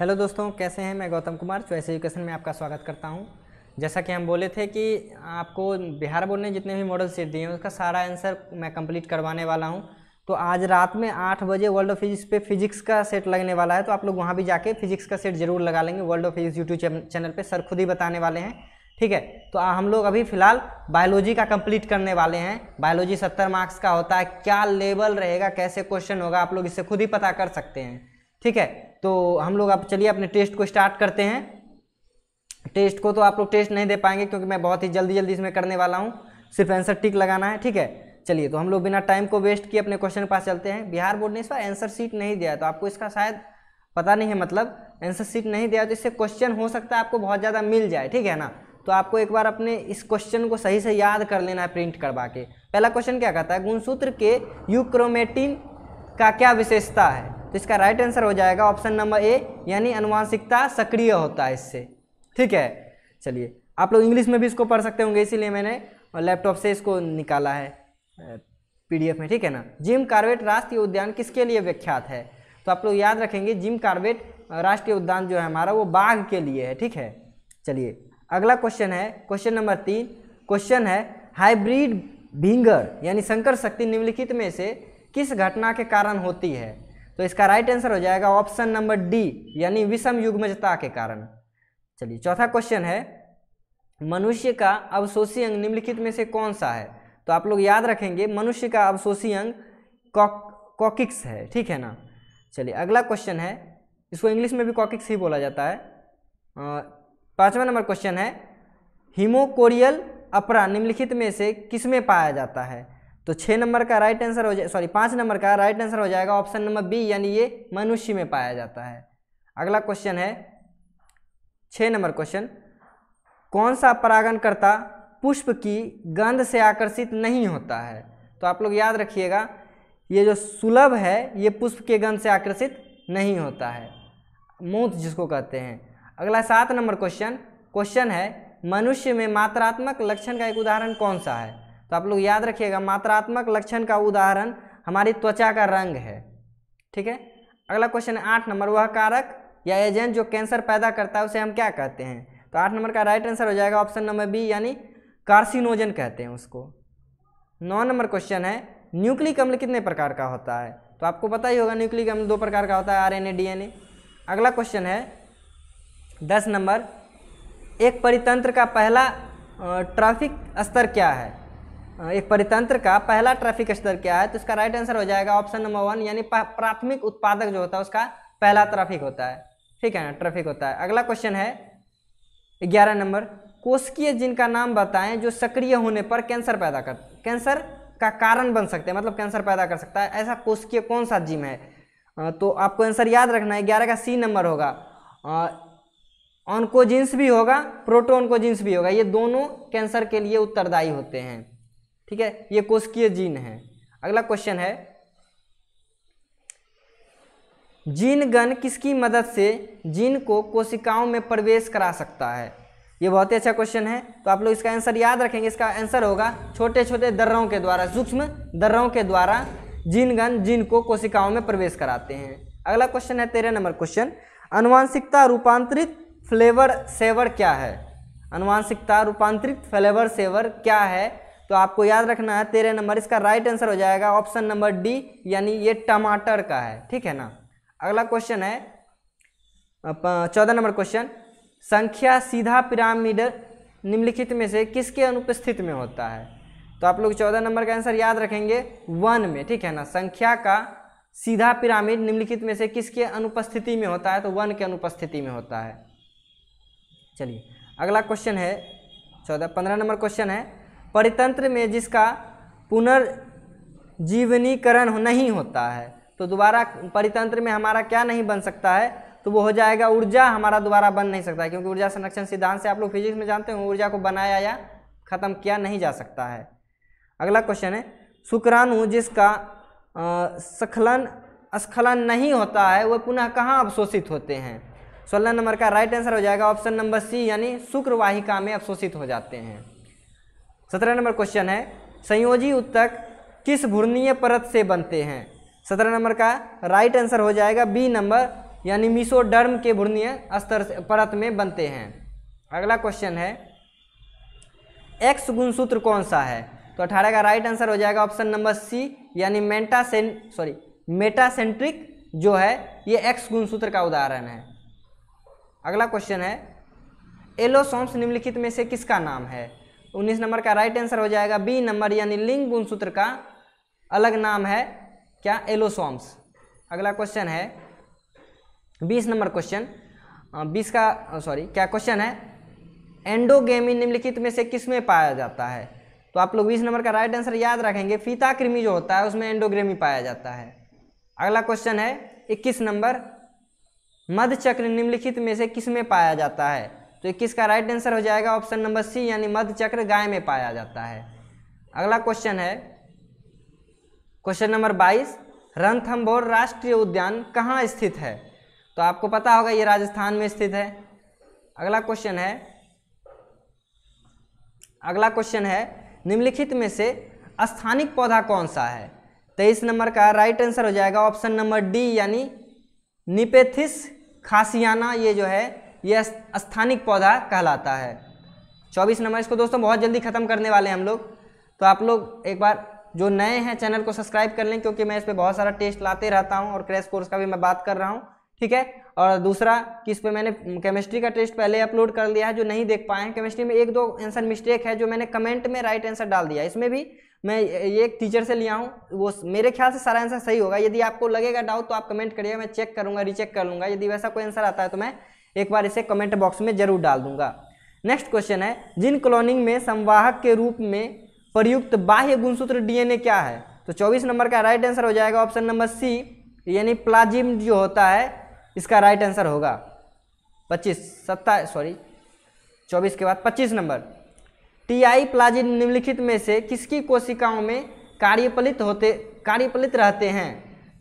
Hello दोस्तों कैसे हैं मैं गौतम कुमार चॉइस एजुकेशन में आपका स्वागत करता हूं जैसा कि हम बोले थे कि आपको बिहार बोर्ड ने जितने भी मॉडल सेट दिए हैं उसका सारा आंसर मैं कंप्लीट करवाने वाला हूं तो आज रात में आठ बजे वर्ल्ड ऑफ फिजिक्स पे फिजिक्स का सेट लगने वाला है तो आप लोग वहाँ भी जाके फिजिक्स का सेट जरूर लगा लेंगे world of physics YouTube channel पर सर खुद ही बताने वाले हैं ठीक है तो हम लोग अभी फिलहाल बायोलॉजी का कंप्लीट करने वाले हैं बायोलॉजी सत्तर मार्क्स का होता है क्या लेवल रहेगा कैसे क्वेश्चन होगा आप लोग इससे खुद ही पता कर सकते हैं ठीक है तो हम लोग आप चलिए अपने टेस्ट को स्टार्ट करते हैं टेस्ट को तो आप लोग टेस्ट नहीं दे पाएंगे क्योंकि मैं बहुत ही जल्दी जल्दी इसमें करने वाला हूँ सिर्फ आंसर टिक लगाना है ठीक है चलिए तो हम लोग बिना टाइम को वेस्ट किए अपने क्वेश्चन के पास चलते हैं बिहार बोर्ड ने इस बार आंसर सीट नहीं दिया तो आपको इसका शायद पता नहीं है मतलब आंसर सीट नहीं दिया तो इससे क्वेश्चन हो सकता है आपको बहुत ज़्यादा मिल जाए ठीक है ना तो आपको एक बार अपने इस क्वेश्चन को सही से याद कर लेना है प्रिंट करवा के पहला क्वेश्चन क्या कहता है गुणसूत्र के यूक्रोमेटिन का क्या विशेषता है तो इसका राइट आंसर हो जाएगा ऑप्शन नंबर ए यानी अनुवांशिकता सक्रिय होता है इससे ठीक है चलिए आप लोग इंग्लिश में भी इसको पढ़ सकते होंगे इसीलिए मैंने लैपटॉप से इसको निकाला है पीडीएफ में ठीक है ना जिम कार्बेट राष्ट्रीय उद्यान किसके लिए विख्यात है तो आप लोग याद रखेंगे जिम कार्बेट राष्ट्रीय उद्यान जो है हमारा वो बाघ के लिए है ठीक है चलिए अगला क्वेश्चन है क्वेश्चन नंबर तीन क्वेश्चन है हाइब्रिड भिंगर यानी संकर शक्ति निम्नलिखित में से किस घटना के कारण होती है तो इसका राइट आंसर हो जाएगा ऑप्शन नंबर डी यानी विषम युग्मजता के कारण चलिए चौथा क्वेश्चन है मनुष्य का अवशोषी अंग निम्नलिखित में से कौन सा है तो आप लोग याद रखेंगे मनुष्य का अवशोषी अंग कॉकिक्स है ठीक है ना चलिए अगला क्वेश्चन है इसको इंग्लिश में भी कॉकिक्स ही बोला जाता है पांचवा नंबर क्वेश्चन है हिमोकोरियल अपरा निम्नलिखित में से किस में पाया जाता है तो छः नंबर का राइट आंसर हो जाए सॉरी पाँच नंबर का राइट आंसर हो जाएगा ऑप्शन नंबर बी यानी ये मनुष्य में पाया जाता है अगला क्वेश्चन है छः नंबर क्वेश्चन कौन सा परागणकर्ता पुष्प की गंध से आकर्षित नहीं होता है तो आप लोग याद रखिएगा ये जो सुलभ है ये पुष्प के गंध से आकर्षित नहीं होता है मूत जिसको कहते हैं अगला सात नंबर क्वेश्चन क्वेश्चन है मनुष्य में मात्रात्मक लक्षण का एक उदाहरण कौन सा है तो आप लोग याद रखिएगा मात्रात्मक लक्षण का उदाहरण हमारी त्वचा का रंग है ठीक है अगला क्वेश्चन है आठ नंबर वह कारक या एजेंट जो कैंसर पैदा करता है उसे हम क्या कहते हैं तो आठ नंबर का राइट आंसर हो जाएगा ऑप्शन नंबर बी यानी कार्सिनोजन कहते हैं उसको नौ नंबर क्वेश्चन है न्यूक्लिक अम्ल कितने प्रकार का होता है तो आपको पता ही होगा न्यूक्लिक अम्ल दो प्रकार का होता है एन ए अगला क्वेश्चन है दस नंबर एक परितंत्र का पहला ट्रैफिक स्तर क्या है एक परितंत्र का पहला ट्रैफिक स्तर क्या है तो इसका राइट आंसर हो जाएगा ऑप्शन नंबर वन यानी प्राथमिक उत्पादक जो होता है उसका पहला ट्रैफिक होता है ठीक है ना ट्रैफिक होता है अगला क्वेश्चन है ग्यारह नंबर कोशकीय जिनका नाम बताएं जो सक्रिय होने पर कैंसर पैदा कर कैंसर का कारण बन सकते हैं मतलब कैंसर पैदा कर सकता है ऐसा कोशकीय कौन सा जिम है तो आपको आंसर याद रखना है ग्यारह का सी नंबर होगा ऑनकोजिन्स भी होगा प्रोटो ऑनकोजिन्स भी होगा ये दोनों कैंसर के लिए उत्तरदायी होते हैं ठीक है ये कोशिकीय जीन है अगला क्वेश्चन है जीन गन किसकी मदद से जीन को कोशिकाओं में प्रवेश करा सकता है ये बहुत ही अच्छा क्वेश्चन है तो आप लोग इसका आंसर याद रखेंगे इसका आंसर होगा छोटे छोटे दर्रों के द्वारा सूक्ष्म दर्रों के द्वारा जीन गन जीन को कोशिकाओं में प्रवेश कराते हैं अगला क्वेश्चन है तेरह नंबर क्वेश्चन अनुवांशिकता रूपांतरित फ्लेवर सेवर क्या है अनुवांशिकता रूपांतरित फ्लेवर सेवर क्या है तो आपको याद रखना है तेरह नंबर इसका राइट आंसर हो जाएगा ऑप्शन नंबर डी यानी ये टमाटर का है ठीक है ना अगला क्वेश्चन है चौदह नंबर क्वेश्चन संख्या सीधा पिरामिड निम्नलिखित में से किसके अनुपस्थित में होता है तो आप लोग चौदह नंबर का आंसर याद रखेंगे वन में ठीक है ना संख्या का सीधा पिरामिड निम्नलिखित में से किसके अनुपस्थिति में होता है तो वन के अनुपस्थिति में होता है चलिए अगला क्वेश्चन है चौदह पंद्रह नंबर क्वेश्चन है परितंत्र में जिसका पुनर्जीवनीकरण नहीं होता है तो दोबारा परितंत्र में हमारा क्या नहीं बन सकता है तो वो हो जाएगा ऊर्जा हमारा दोबारा बन नहीं सकता है क्योंकि ऊर्जा संरक्षण सिद्धांत से आप लोग फिजिक्स में जानते हो ऊर्जा को बनाया या ख़त्म किया नहीं जा सकता है अगला क्वेश्चन है शुक्राणु जिसका स्खलन स्खलन नहीं होता है वह पुनः कहाँ अवशोषित होते हैं सोलह नंबर का राइट आंसर हो जाएगा ऑप्शन नंबर सी यानी शुक्रवाहिका में अवशोषित हो जाते हैं सत्रह नंबर क्वेश्चन है संयोजी उत्तक किस भूर्णीय परत से बनते हैं सत्रह नंबर का राइट आंसर हो जाएगा बी नंबर यानी मिसोडर्म के भूर्णीय स्तर परत में बनते हैं अगला क्वेश्चन है एक्स गुणसूत्र कौन सा है तो अठारह का राइट आंसर हो जाएगा ऑप्शन नंबर सी यानी मेंटासेन सॉरी मेटासेंट्रिक जो है ये एक्स गुणसूत्र का उदाहरण है अगला क्वेश्चन है एलोसॉम्स निम्नलिखित में से किसका नाम है उन्नीस नंबर का राइट आंसर हो जाएगा बी नंबर यानी लिंग गुणसूत्र का अलग नाम है क्या एलोसॉम्स अगला क्वेश्चन है बीस नंबर क्वेश्चन बीस का सॉरी क्या क्वेश्चन है एंडोगेमी निम्नलिखित में से किस में पाया जाता है तो आप लोग बीस नंबर का राइट आंसर याद रखेंगे फीता कृमि जो होता है उसमें एंडोग्रेमी पाया जाता है अगला क्वेश्चन है इक्कीस नंबर मध चक्र निम्नलिखित में से किस में पाया जाता है तो इक्कीस का राइट आंसर हो जाएगा ऑप्शन नंबर सी यानी मध्य चक्र गाय में पाया जाता है अगला क्वेश्चन है क्वेश्चन नंबर बाईस रणथम्बोर राष्ट्रीय उद्यान कहाँ स्थित है तो आपको पता होगा ये राजस्थान में स्थित है अगला क्वेश्चन है अगला क्वेश्चन है निम्नलिखित में से स्थानिक पौधा कौन सा है तेईस नंबर का राइट आंसर हो जाएगा ऑप्शन नंबर डी यानी निपेथिस खासियाना ये जो है ये स्थानिक पौधा कहलाता है चौबीस नंबर इसको दोस्तों बहुत जल्दी ख़त्म करने वाले हैं हम लोग तो आप लोग एक बार जो नए हैं चैनल को सब्सक्राइब कर लें क्योंकि मैं इस पर बहुत सारा टेस्ट लाते रहता हूँ और क्रैश कोर्स का भी मैं बात कर रहा हूँ ठीक है और दूसरा कि इस पर मैंने केमिस्ट्री का टेस्ट पहले अपलोड कर लिया है जो नहीं देख पाए हैं केमिस्ट्री में एक दो आंसर मिस्टेक है जो मैंने कमेंट में राइट आंसर डाल दिया इसमें भी मैं ये एक टीचर से लिया हूँ वो मेरे ख्याल से सारा आंसर सही होगा यदि आपको लगेगा डाउट तो आप कमेंट करिएगा मैं चेक करूँगा रीचेक कर लूँगा यदि वैसा कोई आंसर आता है तो मैं एक बार इसे कमेंट बॉक्स में जरूर डाल दूंगा नेक्स्ट क्वेश्चन है जिन क्लोनिंग में संवाहक के रूप में प्रयुक्त बाह्य गुणसूत्र डीएनए क्या है तो 24 नंबर का राइट आंसर हो जाएगा ऑप्शन नंबर सी यानी प्लाजिम जो होता है इसका राइट आंसर होगा 25 सत्ता सॉरी 24 के बाद 25 नंबर टी आई प्लाजिम निम्नलिखित में से किसकी कोशिकाओं में कार्यपलित होते कार्यपलित रहते हैं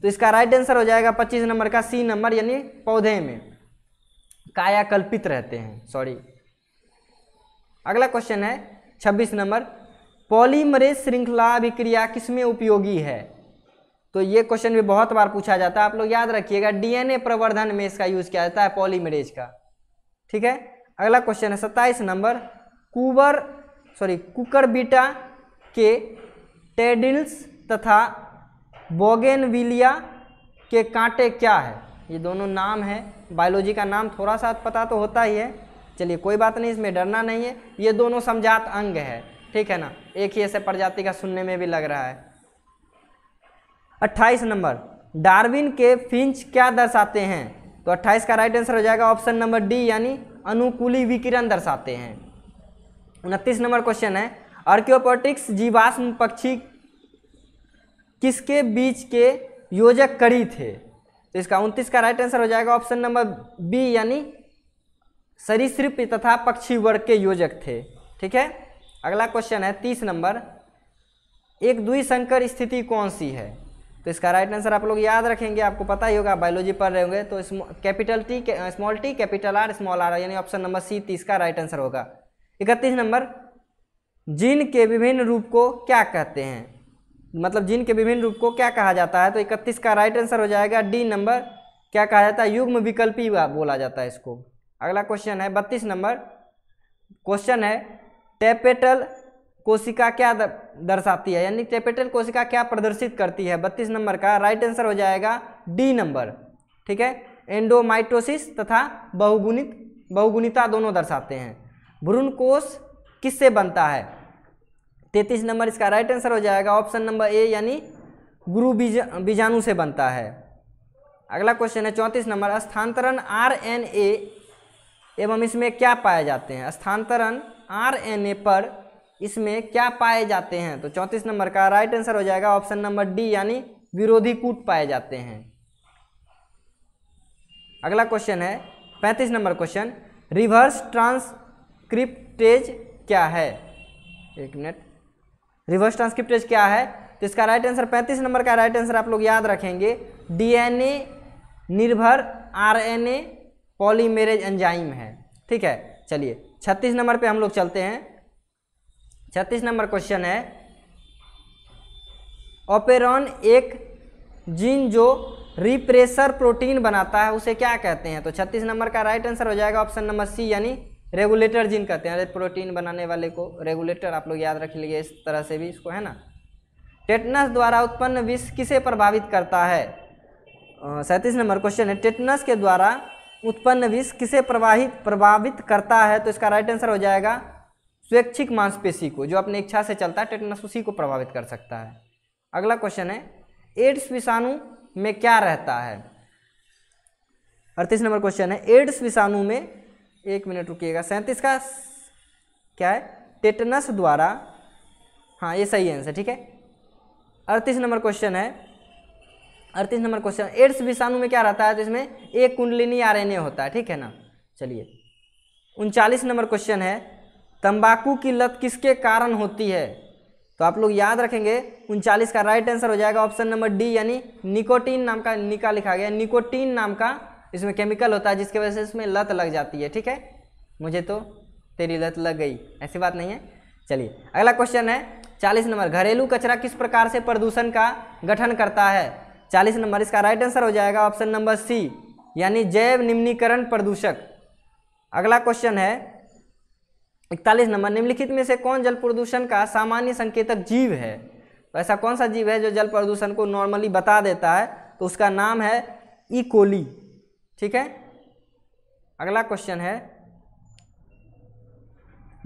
तो इसका राइट आंसर हो जाएगा पच्चीस नंबर का सी नंबर यानी पौधे में कायाकल्पित रहते हैं सॉरी अगला क्वेश्चन है 26 नंबर पॉलीमरेज श्रृंखला अभिक्रिया किसमें उपयोगी है तो ये क्वेश्चन भी बहुत बार पूछा जाता है आप लोग याद रखिएगा डीएनए प्रवर्धन में इसका यूज किया जाता है पॉलीमरेज का ठीक है अगला क्वेश्चन है सत्ताईस नंबर कुबर सॉरी कुकर बीटा के टेडिल्स तथा बोगेनविलिया के कांटे क्या है ये दोनों नाम है बायोलॉजी का नाम थोड़ा सा पता तो होता ही है चलिए कोई बात नहीं इसमें डरना नहीं है ये दोनों समझात अंग है ठीक है ना एक ही ऐसे प्रजाति का सुनने में भी लग रहा है अट्ठाईस नंबर डार्विन के फिंच क्या दर्शाते हैं तो 28 का राइट आंसर हो जाएगा ऑप्शन नंबर डी यानी अनुकूली विकिरण दर्शाते हैं उनतीस नंबर क्वेश्चन है आर्क्योपोटिक्स जीवाश्म पक्षी किसके बीच के योजक कड़ी थे तो इसका उनतीस का राइट आंसर हो जाएगा ऑप्शन नंबर बी यानी सरीसृप तथा पक्षी वर्ग के योजक थे ठीक है अगला क्वेश्चन है तीस नंबर एक दुई संकर स्थिति कौन सी है तो इसका राइट आंसर आप लोग याद रखेंगे आपको पता ही होगा बायोलॉजी पढ़ रहे होंगे तो capital T small T capital R small R यानी ऑप्शन नंबर सी तीस का राइट आंसर होगा इकतीस नंबर जीन के विभिन्न रूप को क्या कहते हैं मतलब जीन के विभिन्न रूप को क्या कहा जाता है तो इकतीस का राइट आंसर हो जाएगा डी नंबर क्या कहा जाता है युग्म विकल्पी बोला जाता है इसको अगला क्वेश्चन है बत्तीस नंबर क्वेश्चन है टेपेटल कोशिका क्या दर्शाती है यानी टेपेटल कोशिका क्या प्रदर्शित करती है बत्तीस नंबर का राइट आंसर हो जाएगा डी नंबर ठीक है एंडोमाइटोसिस तथा बहुगुणित बहुगुणिता दोनों दर्शाते हैं भ्रूण कोष किससे बनता है तैतीस नंबर इसका राइट आंसर हो जाएगा ऑप्शन नंबर ए यानी गुरु बीज बीजाणु से बनता है अगला क्वेश्चन है चौंतीस नंबर स्थानांतरण आर एन ए एवं इसमें क्या पाए जाते हैं स्थानांतरण आर एन ए पर इसमें क्या पाए जाते हैं तो चौंतीस नंबर का राइट आंसर हो जाएगा ऑप्शन नंबर डी यानी विरोधी कूट पाए जाते हैं अगला क्वेश्चन है पैंतीस नंबर क्वेश्चन रिवर्स ट्रांसक्रिप्टेज क्या है एक मिनट रिवर्स ट्रांसक्रिप्टेज क्या है तो इसका राइट आंसर पैंतीस नंबर का राइट आंसर आप लोग याद रखेंगे डीएनए निर्भर आरएनए पॉलीमेरेज एंजाइम है ठीक है चलिए छत्तीस नंबर पे हम लोग चलते हैं छत्तीस नंबर क्वेश्चन है ओपेरॉन एक जीन जो रिप्रेसर प्रोटीन बनाता है उसे क्या कहते हैं तो छत्तीस नंबर का राइट आंसर हो जाएगा ऑप्शन नंबर सी यानी रेगुलेटर जिन कहते हैं प्रोटीन बनाने वाले को रेगुलेटर आप लोग याद रख लीजिए इस तरह से भी इसको है ना टेटनस द्वारा उत्पन्न विष किसे प्रभावित करता है सैंतीस नंबर क्वेश्चन है टेटनस के द्वारा उत्पन्न विष किसे प्रवाहित प्रभावित करता है तो इसका राइट आंसर हो जाएगा स्वैच्छिक मांसपेशी को जो अपनी इच्छा से चलता है टेटनस उसी को प्रभावित कर सकता है अगला क्वेश्चन है एड्स विषाणु में क्या रहता है अड़तीस नंबर क्वेश्चन है एड्स विषाणु में एक मिनट रुकिएगा सैंतीस का क्या है टेटनस द्वारा हाँ ये सही आंसर ठीक है अड़तीस नंबर क्वेश्चन है अड़तीस नंबर क्वेश्चन एड्स विषाणु में क्या रहता है तो इसमें एक कुंडलिनी आर होता है ठीक है ना चलिए उनचालीस नंबर क्वेश्चन है तंबाकू की लत किसके कारण होती है तो आप लोग याद रखेंगे उनचालीस का राइट आंसर हो जाएगा ऑप्शन नंबर डी यानी निकोटीन नाम का निका लिखा गया निकोटीन नाम का इसमें केमिकल होता है जिसकी वजह से इसमें लत लग जाती है ठीक है मुझे तो तेरी लत लग गई ऐसी बात नहीं है चलिए अगला क्वेश्चन है चालीस नंबर घरेलू कचरा किस प्रकार से प्रदूषण का गठन करता है चालीस नंबर इसका राइट आंसर हो जाएगा ऑप्शन नंबर सी यानी जैव निम्नीकरण प्रदूषक अगला क्वेश्चन है इकतालीस नंबर निम्नलिखित में से कौन जल प्रदूषण का सामान्य संकेतक जीव है तो ऐसा कौन सा जीव है जो जल प्रदूषण को नॉर्मली बता देता है तो उसका नाम है इकोली e. ठीक है अगला क्वेश्चन है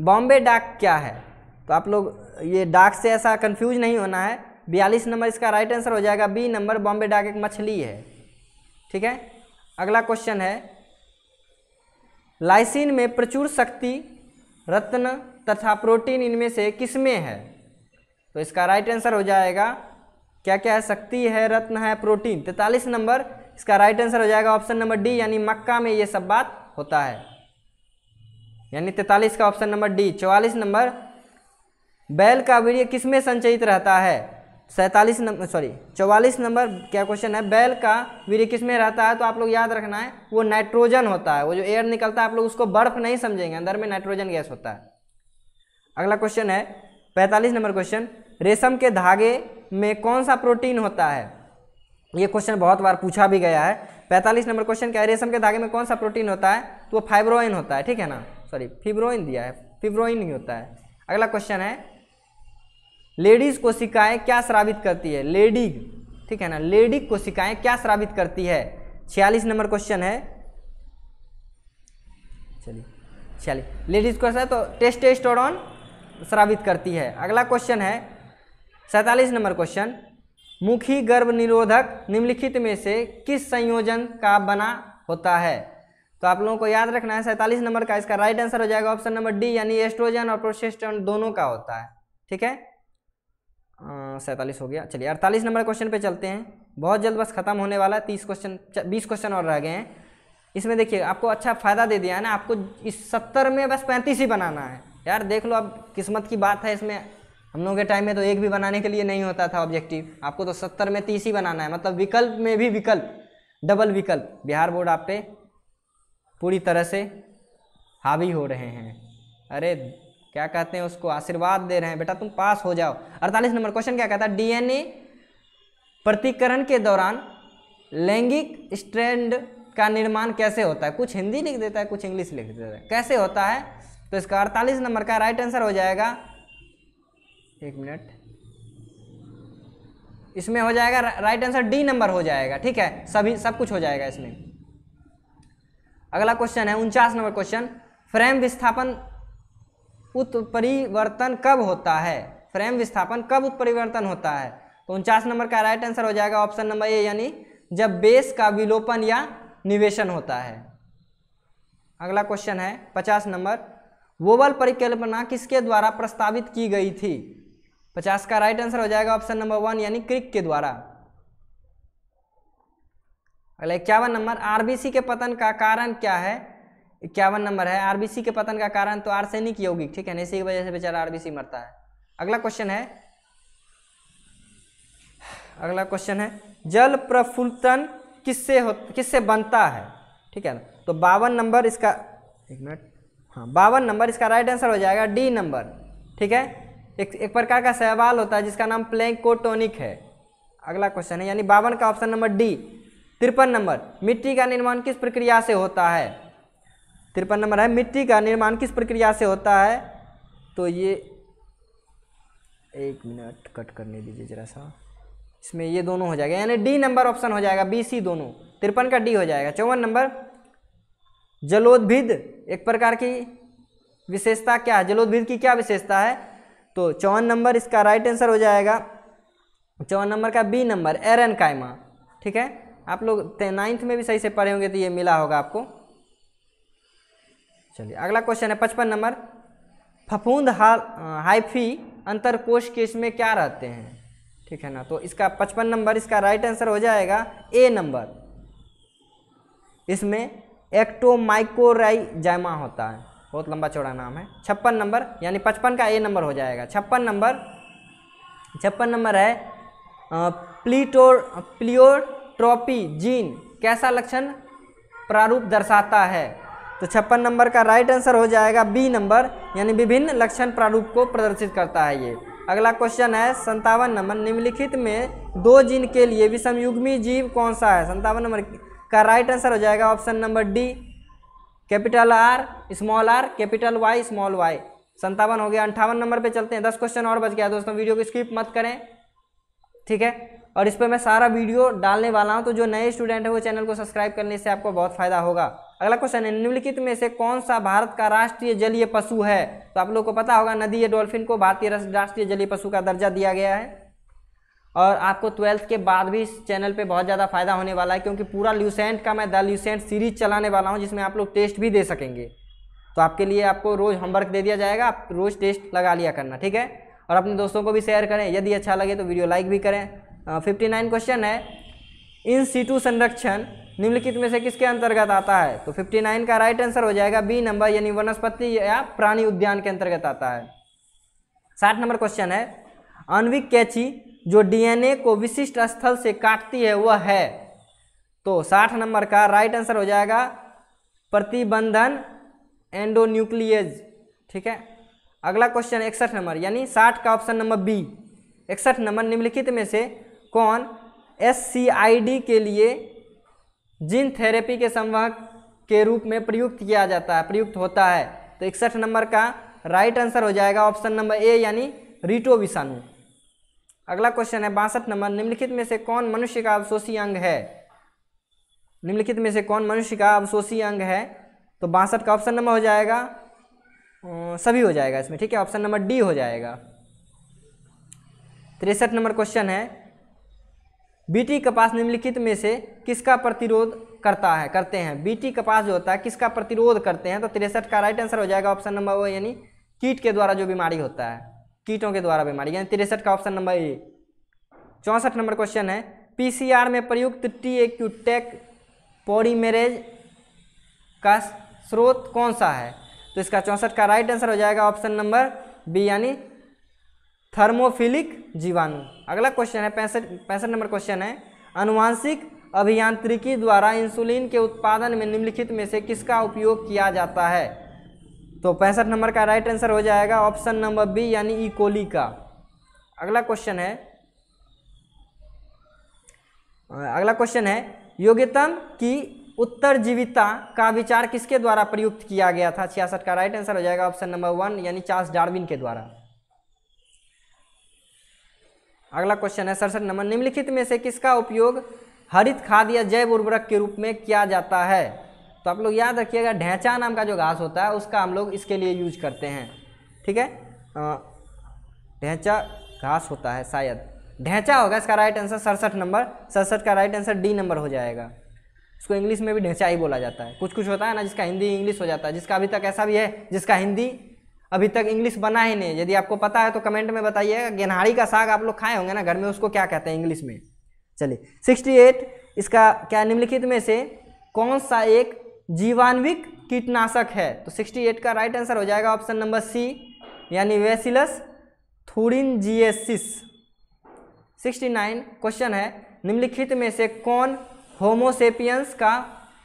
बॉम्बे डाक क्या है तो आप लोग ये डाक से ऐसा कंफ्यूज नहीं होना है बयालीस नंबर इसका राइट आंसर हो जाएगा बी नंबर बॉम्बे डाक एक मछली है ठीक है अगला क्वेश्चन है लाइसिन में प्रचुर शक्ति रत्न तथा प्रोटीन इनमें से किसमें है तो इसका राइट आंसर हो जाएगा क्या क्या है शक्ति है रत्न है प्रोटीन तैतालीस नंबर इसका राइट आंसर हो जाएगा ऑप्शन नंबर डी यानी मक्का में ये सब बात होता है यानी तैतालीस का ऑप्शन नंबर डी चौवालीस नंबर बैल का वीर्य किसमें संचयित रहता है सैंतालीस नंबर सॉरी चौवालीस नंबर क्या क्वेश्चन है बैल का वीर्य किस में रहता है तो आप लोग याद रखना है वो नाइट्रोजन होता है वो जो एयर निकलता है आप लोग उसको बर्फ नहीं समझेंगे अंदर में नाइट्रोजन गैस होता है अगला क्वेश्चन है पैंतालीस नंबर क्वेश्चन रेशम के धागे में कौन सा प्रोटीन होता है ये क्वेश्चन बहुत बार पूछा भी गया है पैंतालीस नंबर क्वेश्चन क्या है रेशम के धागे में कौन सा प्रोटीन होता है तो वो फाइब्रोइन होता है ठीक है ना सॉरी फिब्रोइन दिया है फिब्रोइन ही होता है अगला क्वेश्चन है लेडीज कोशिकाएं क्या श्रावित करती है लेडी ठीक है ना लेडी कोशिकाएं क्या श्रावित करती है छियालीस नंबर क्वेश्चन है चलिए छियालीस लेडीज क्वेश्चन है तो टेस्टेस्टोरॉन श्रावित करती है अगला क्वेश्चन है सैंतालीस नंबर क्वेश्चन मुखी गर्भ निरोधक निम्नलिखित में से किस संयोजन का बना होता है तो आप लोगों को याद रखना है सैंतालीस नंबर का इसका राइट आंसर हो जाएगा ऑप्शन नंबर डी यानी एस्ट्रोजन और प्रोसेस्टन दोनों का होता है ठीक है सैंतालीस हो गया चलिए अड़तालीस नंबर क्वेश्चन पे चलते हैं बहुत जल्द बस खत्म होने वाला है तीस क्वेश्चन बीस क्वेश्चन और रह गए हैं इसमें देखिए आपको अच्छा फ़ायदा दे दिया है ना आपको इस सत्तर में बस पैंतीस ही बनाना है यार देख लो अब किस्मत की बात है इसमें हम लोगों के टाइम में तो एक भी बनाने के लिए नहीं होता था ऑब्जेक्टिव आपको तो सत्तर में तीस ही बनाना है मतलब विकल्प में भी विकल्प डबल विकल्प बिहार बोर्ड आप पे पूरी तरह से हावी हो रहे हैं अरे क्या कहते हैं उसको आशीर्वाद दे रहे हैं बेटा तुम पास हो जाओ अड़तालीस नंबर क्वेश्चन क्या कहता है डीएनए प्रतिकरण के दौरान लैंगिक स्ट्रैंड का निर्माण कैसे होता है कुछ हिंदी लिख देता है कुछ इंग्लिश लिख देता है कैसे होता है तो इसका अड़तालीस नंबर का राइट आंसर हो जाएगा एक मिनट इसमें हो जाएगा राइट आंसर डी नंबर हो जाएगा ठीक है सभी सब कुछ हो जाएगा इसमें अगला क्वेश्चन है उनचास नंबर क्वेश्चन फ्रेम विस्थापन उत्परिवर्तन कब होता है फ्रेम विस्थापन कब उत्परिवर्तन होता है तो उनचास नंबर का राइट आंसर हो जाएगा ऑप्शन नंबर ए यानी जब बेस का विलोपन या निवेशन होता है अगला क्वेश्चन है पचास नंबर वोवल परिकल्पना किसके द्वारा प्रस्तावित की गई थी पचास का राइट आंसर हो जाएगा ऑप्शन नंबर वन यानी क्रिक के द्वारा अगला इक्यावन नंबर आरबीसी के पतन का कारण क्या है इक्यावन नंबर है आरबीसी के पतन का कारण तो आर्सेनिक यौगिक ठीक है इसी की वजह से बेचारा आरबीसी मरता है अगला क्वेश्चन है अगला क्वेश्चन है जल प्रफुल्लन किससे हो किससे बनता है ठीक है ना तो बावन नंबर इसका एक मिनट हाँ बावन नंबर इसका राइट आंसर हो जाएगा डी नंबर ठीक है एक एक प्रकार का सवाल होता है जिसका नाम प्लैंकोटोनिक है अगला क्वेश्चन है यानी बावन का ऑप्शन नंबर डी तिरपन नंबर मिट्टी का निर्माण किस प्रक्रिया से होता है तिरपन नंबर है मिट्टी का निर्माण किस प्रक्रिया से होता है तो ये एक मिनट कट करने दीजिए जरा सा इसमें ये दोनों हो जाएगा यानी डी नंबर ऑप्शन हो जाएगा बी सी दोनों तिरपन का डी हो जाएगा चौवन नंबर जलोद्भिद एक प्रकार की विशेषता क्या है जलोद्भिद की क्या विशेषता है तो चौवन नंबर इसका राइट आंसर हो जाएगा चौवन नंबर का बी नंबर एरन कायमा ठीक है आप लोग नाइन्थ में भी सही से पढ़े होंगे तो ये मिला होगा आपको चलिए अगला क्वेश्चन है पचपन नंबर फफूंद हाल हाइफी अंतर कोश केस में क्या रहते हैं ठीक है ना तो इसका पचपन नंबर इसका राइट आंसर हो जाएगा ए नंबर इसमें एक्टोमाइकोराइजाइमा होता है बहुत लंबा चौड़ा नाम है छप्पन नंबर यानी पचपन का ए नंबर हो जाएगा छप्पन नंबर छप्पन नंबर है प्लीटोर प्लियोट्रोपी जीन कैसा लक्षण प्रारूप दर्शाता है तो छप्पन नंबर का राइट आंसर हो जाएगा बी नंबर यानी विभिन्न लक्षण प्रारूप को प्रदर्शित करता है ये अगला क्वेश्चन है संतावन नंबर निम्नलिखित में दो जीन के लिए विषमयुग्मी जीव कौन सा है संतावन नंबर का राइट आंसर हो जाएगा option number D capital R small R capital Y small Y संतावन हो गया अंठावन नंबर पे चलते हैं दस क्वेश्चन और बच गया दोस्तों वीडियो को स्किप मत करें ठीक है और इस पर मैं सारा वीडियो डालने वाला हूं तो जो नए स्टूडेंट है वो चैनल को सब्सक्राइब करने से आपको बहुत फायदा होगा अगला क्वेश्चन है निम्नलिखित में से कौन सा भारत का राष्ट्रीय जलीय पशु है तो आप लोग को पता होगा नदी या डॉल्फिन को भारतीय राष्ट्रीय जलीय पशु का दर्जा दिया गया है और आपको ट्वेल्थ के बाद भी इस चैनल पे बहुत ज़्यादा फायदा होने वाला है क्योंकि पूरा ल्यूसेंट का मैं द ल्यूसेंट सीरीज चलाने वाला हूँ जिसमें आप लोग टेस्ट भी दे सकेंगे तो आपके लिए आपको रोज़ होमवर्क दे दिया जाएगा आप रोज़ टेस्ट लगा लिया करना ठीक है और अपने दोस्तों को भी शेयर करें यदि अच्छा लगे तो वीडियो लाइक भी करें फिफ्टी नाइन क्वेश्चन है इन सीटू संरक्षण निम्नलिखित में से किसके अंतर्गत आता है तो नाइन का राइट आंसर हो जाएगा बी नंबर यानी वनस्पति या प्राणी उद्यान के अंतर्गत आता है साठ नंबर क्वेश्चन है अनविक कैची जो डीएनए को विशिष्ट स्थल से काटती है वह है तो साठ नंबर का राइट आंसर हो जाएगा प्रतिबंधन एंडोन्यूक्लियज ठीक है अगला क्वेश्चन इकसठ नंबर यानी साठ का ऑप्शन नंबर बी इकसठ नंबर निम्नलिखित में से कौन एस के लिए जिन थेरेपी के संवाहक के रूप में प्रयुक्त किया जाता है प्रयुक्त होता है तो इकसठ नंबर का राइट आंसर हो जाएगा ऑप्शन नंबर ए यानी रिटो विषाणु अगला क्वेश्चन है बासठ नंबर निम्नलिखित में से कौन मनुष्य का अवशोषी अंग है निम्नलिखित में से कौन मनुष्य का अवशोषी अंग है तो बासठ का ऑप्शन नंबर हो जाएगा सभी हो जाएगा इसमें ठीक है ऑप्शन नंबर डी हो जाएगा तिरसठ नंबर क्वेश्चन है बीटी कपास निम्नलिखित में से किसका प्रतिरोध करता है करते हैं बीटी कपास जो होता है किसका प्रतिरोध करते हैं तो तिरसठ का राइट आंसर हो जाएगा ऑप्शन नंबर वो यानी कीट के द्वारा जो बीमारी होता है कीटों के द्वारा बीमारी यानी तिरसठ का ऑप्शन नंबर ए चौंसठ नंबर क्वेश्चन है पीसीआर में प्रयुक्त T A Q Taq polymerase का स्रोत कौन सा है तो इसका चौंसठ का राइट आंसर हो जाएगा ऑप्शन नंबर बी यानी थर्मोफिलिक जीवाणु अगला क्वेश्चन है पैंसठ पैंसठ नंबर क्वेश्चन है अनुवांशिक अभियांत्रिकी द्वारा इंसुलिन के उत्पादन में निम्नलिखित में से किसका उपयोग किया जाता है तो पैंसठ नंबर का राइट आंसर हो जाएगा ऑप्शन नंबर बी यानी इकोली e का अगला क्वेश्चन है अगला क्वेश्चन है योग्यतम की उत्तर जीविता का विचार किसके द्वारा प्रयुक्त किया गया था छियासठ का राइट आंसर हो जाएगा ऑप्शन नंबर वन यानी चार्ल्स डार्विन के द्वारा अगला क्वेश्चन है सड़सठ नंबर निम्नलिखित में से किसका उपयोग हरित खाद या जैव उर्वरक के रूप में किया जाता है तो आप लोग याद रखिएगा ढेंचा नाम का जो घास होता है उसका हम लोग इसके लिए यूज करते हैं ठीक है ढेंचा घास होता है शायद ढेंचा होगा इसका राइट आंसर सड़सठ नंबर सड़सठ का राइट आंसर डी नंबर हो जाएगा उसको इंग्लिश में भी ढेंचा ही बोला जाता है कुछ कुछ होता है ना जिसका हिंदी इंग्लिश हो जाता है जिसका अभी तक ऐसा भी है जिसका हिंदी अभी तक इंग्लिश बना ही नहीं यदि आपको पता है तो कमेंट में बताइएगा गेनहाड़ी का साग आप लोग खाए होंगे ना घर में उसको क्या कहते हैं इंग्लिश में चलिए सिक्सटी एट इसका क्या निम्नलिखित में से कौन सा एक जीवाणविक कीटनाशक है तो 68 का राइट आंसर हो जाएगा ऑप्शन नंबर सी यानी वेसिलस थूरिन जीएसिस 69 क्वेश्चन है निम्नलिखित में से कौन होमोसेपियंस का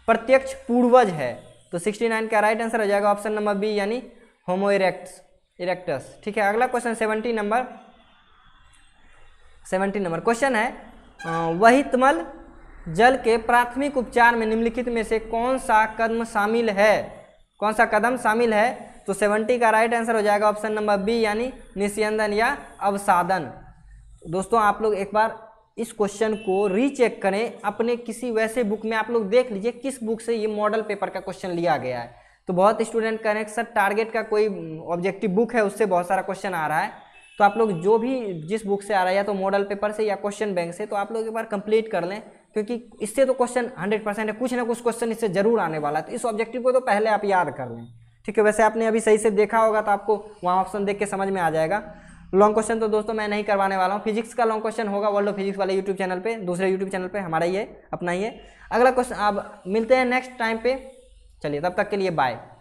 प्रत्यक्ष पूर्वज है तो 69 का राइट आंसर हो जाएगा ऑप्शन नंबर बी यानी होमो इरेक्ट्स इरेक्टस ठीक है अगला question seventy number seventy number question है वहीतमल जल के प्राथमिक उपचार में निम्नलिखित में से कौन सा कदम शामिल है कौन सा कदम शामिल है तो सेवेंटी का राइट आंसर हो जाएगा ऑप्शन नंबर बी यानी निस्यंदन या अवसादन दोस्तों आप लोग एक बार इस क्वेश्चन को रीचेक करें अपने किसी वैसे बुक में आप लोग देख लीजिए किस बुक से ये मॉडल पेपर का क्वेश्चन लिया गया है तो बहुत स्टूडेंट कह रहे हैं सर टारगेट का कोई ऑब्जेक्टिव बुक है उससे बहुत सारा क्वेश्चन आ रहा है तो आप लोग जो भी जिस बुक से आ रहा है या तो मॉडल पेपर से या क्वेश्चन बैंक से तो आप लोग एक बार कंप्लीट कर लें क्योंकि इससे तो क्वेश्चन हंड्रेड परसेंट है कुछ ना कुछ क्वेश्चन इससे जरूर आने वाला है तो इस ऑब्जेक्टिव को तो पहले आप याद कर लें ठीक है वैसे आपने अभी सही से देखा होगा तो आपको वहाँ ऑप्शन देख के समझ में आ जाएगा लॉन्ग क्वेश्चन तो दोस्तों मैं नहीं करवाने वाला हूँ फिजिक्स का लॉन्ग क्वेश्चन होगा वर्ल्ड ऑफ फिजिक्स वाले यूट्यूब चैनल पर दूसरे यूट्यूब चैनल पर हमारा ही है अपना ही है अगला क्वेश्चन आप मिलते हैं नेक्स्ट टाइम पे चलिए तब तक के लिए बाय